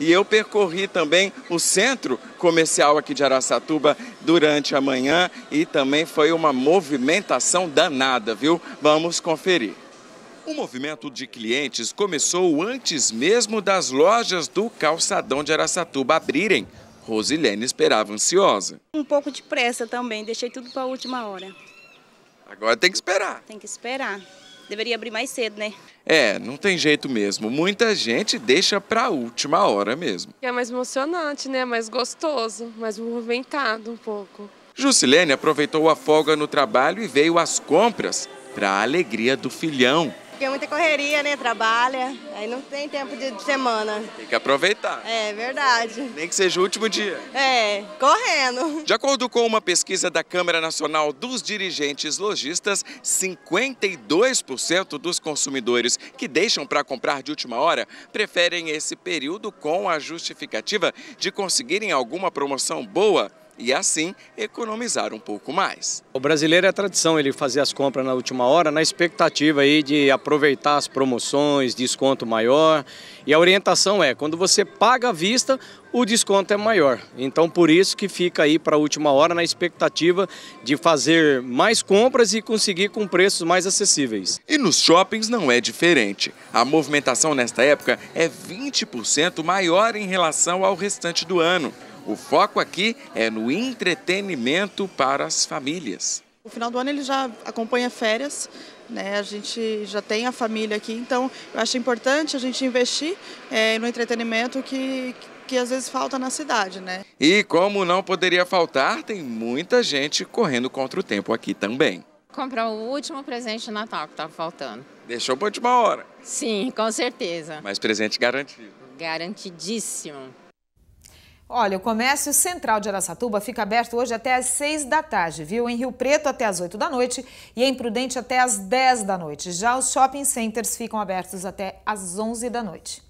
e eu percorri também o centro comercial aqui de Araçatuba durante a manhã e também foi uma movimentação danada, viu? Vamos conferir. O movimento de clientes começou antes mesmo das lojas do calçadão de Araçatuba abrirem. Rosilene esperava ansiosa. Um pouco de pressa também, deixei tudo para a última hora. Agora tem que esperar. Tem que esperar deveria abrir mais cedo, né? É, não tem jeito mesmo. Muita gente deixa para a última hora mesmo. É mais emocionante, né? Mais gostoso, mais movimentado um pouco. Jusilene aproveitou a folga no trabalho e veio às compras para a alegria do filhão porque é muita correria, né? Trabalha, aí não tem tempo de, semana. Tem que aproveitar. É verdade. Nem que seja o último dia. É, correndo. De acordo com uma pesquisa da Câmara Nacional dos Dirigentes Lojistas, 52% dos consumidores que deixam para comprar de última hora preferem esse período com a justificativa de conseguirem alguma promoção boa e assim economizar um pouco mais. O brasileiro é tradição ele fazer as compras na última hora, na expectativa aí de aproveitar as promoções, desconto maior. E a orientação é, quando você paga à vista, o desconto é maior. Então por isso que fica aí para a última hora na expectativa de fazer mais compras e conseguir com preços mais acessíveis. E nos shoppings não é diferente. A movimentação nesta época é 20% maior em relação ao restante do ano. O foco aqui é no entretenimento para as famílias. O final do ano ele já acompanha férias, né? a gente já tem a família aqui, então eu acho importante a gente investir é, no entretenimento que, que às vezes falta na cidade. Né? E como não poderia faltar, tem muita gente correndo contra o tempo aqui também. Comprar o último presente de Natal que estava tá faltando. Deixou para última hora? Sim, com certeza. Mas presente garantido? Garantidíssimo. Olha, o comércio central de Araçatuba fica aberto hoje até às 6 da tarde, viu? Em Rio Preto até às 8 da noite e em Prudente até às 10 da noite. Já os shopping centers ficam abertos até às 11 da noite.